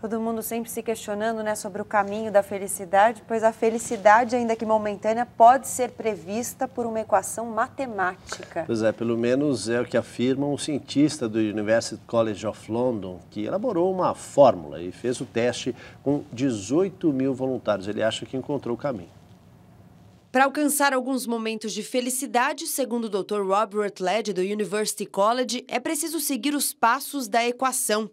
Todo mundo sempre se questionando né, sobre o caminho da felicidade, pois a felicidade, ainda que momentânea, pode ser prevista por uma equação matemática. Pois é, pelo menos é o que afirma um cientista do University College of London, que elaborou uma fórmula e fez o teste com 18 mil voluntários. Ele acha que encontrou o caminho. Para alcançar alguns momentos de felicidade, segundo o Dr. Robert Led do University College, é preciso seguir os passos da equação.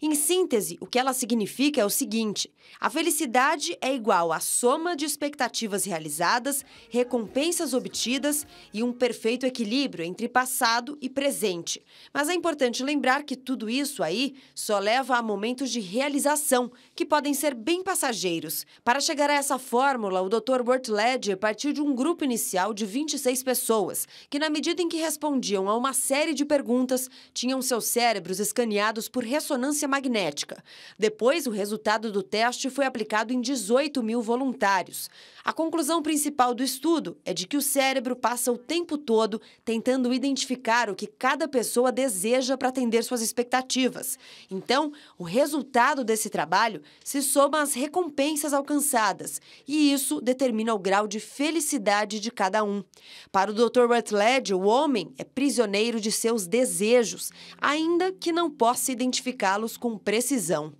Em síntese, o que ela significa é o seguinte: a felicidade é igual à soma de expectativas realizadas, recompensas obtidas e um perfeito equilíbrio entre passado e presente. Mas é importante lembrar que tudo isso aí só leva a momentos de realização, que podem ser bem passageiros. Para chegar a essa fórmula, o Dr. Burt Ledger partiu de um grupo inicial de 26 pessoas, que, na medida em que respondiam a uma série de perguntas, tinham seus cérebros escaneados por ressonância ressonância magnética. Depois, o resultado do teste foi aplicado em 18 mil voluntários. A conclusão principal do estudo é de que o cérebro passa o tempo todo tentando identificar o que cada pessoa deseja para atender suas expectativas. Então, o resultado desse trabalho se soma às recompensas alcançadas, e isso determina o grau de felicidade de cada um. Para o Dr. Rutledge, o homem é prisioneiro de seus desejos, ainda que não possa identificá-los tratá-los com precisão.